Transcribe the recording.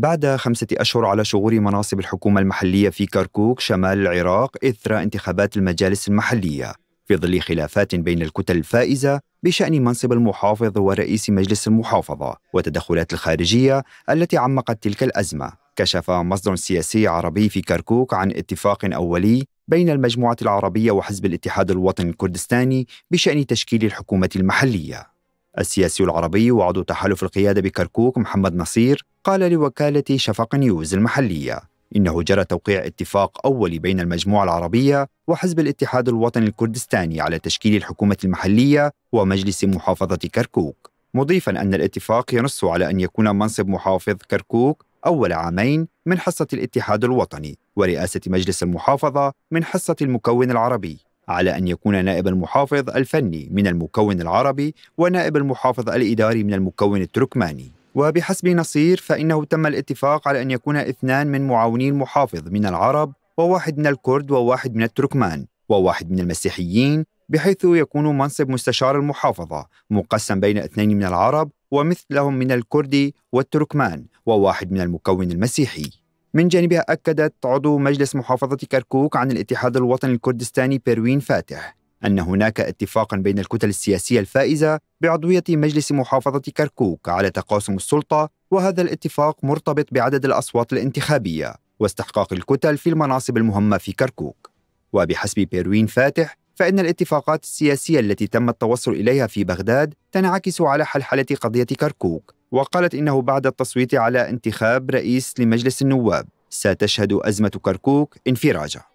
بعد خمسة أشهر على شغور مناصب الحكومة المحلية في كركوك شمال العراق إثر انتخابات المجالس المحلية في ظل خلافات بين الكتل الفائزة بشأن منصب المحافظ ورئيس مجلس المحافظة وتدخلات الخارجية التي عمقت تلك الأزمة كشف مصدر سياسي عربي في كركوك عن اتفاق أولي بين المجموعة العربية وحزب الاتحاد الوطني الكردستاني بشأن تشكيل الحكومة المحلية السياسي العربي وعضو تحالف القيادة بكركوك محمد نصير قال لوكالة شفق نيوز المحلية إنه جرى توقيع اتفاق أولي بين المجموعة العربية وحزب الاتحاد الوطني الكردستاني على تشكيل الحكومة المحلية ومجلس محافظة كركوك مضيفا أن الاتفاق ينص على أن يكون منصب محافظ كركوك أول عامين من حصة الاتحاد الوطني ورئاسة مجلس المحافظة من حصة المكون العربي على أن يكون نائب المحافظ الفني من المكون العربي ونائب المحافظ الإداري من المكون التركماني وبحسب نصير فإنه تم الاتفاق على أن يكون اثنان من معاوني المحافظ من العرب وواحد من الكرد وواحد من التركمان وواحد من المسيحيين بحيث يكون منصب مستشار المحافظة مقسم بين اثنين من العرب ومثلهم من الكرد والتركمان وواحد من المكون المسيحي من جانبها أكدت عضو مجلس محافظة كركوك عن الاتحاد الوطني الكردستاني بيروين فاتح أن هناك اتفاقا بين الكتل السياسية الفائزة بعضوية مجلس محافظة كركوك على تقاسم السلطة وهذا الاتفاق مرتبط بعدد الأصوات الانتخابية واستحقاق الكتل في المناصب المهمة في كركوك وبحسب بيروين فاتح فإن الاتفاقات السياسية التي تم التوصل إليها في بغداد تنعكس على حلحلة قضية كركوك وقالت إنه بعد التصويت على انتخاب رئيس لمجلس النواب ستشهد أزمة كركوك انفراجة